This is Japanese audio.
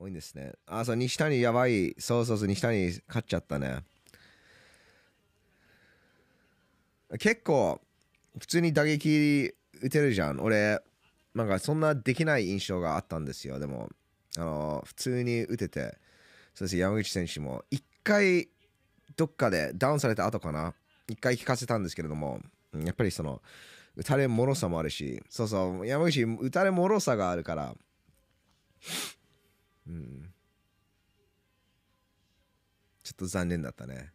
多いんですね。あ、そう、西谷やばい。そうそうそう、西谷勝っちゃったね。結構、普通に打撃打てるじゃん。俺、なんかそんなできない印象があったんですよ。でも、あの、普通に打てて、そして山口選手も、1回、どっかでダウンされた後かな、1回聞かせたんですけれども、やっぱりその、打たれもろさもあるし、そうそう、山口、打たれもろさがあるから、ちょっと残念だったね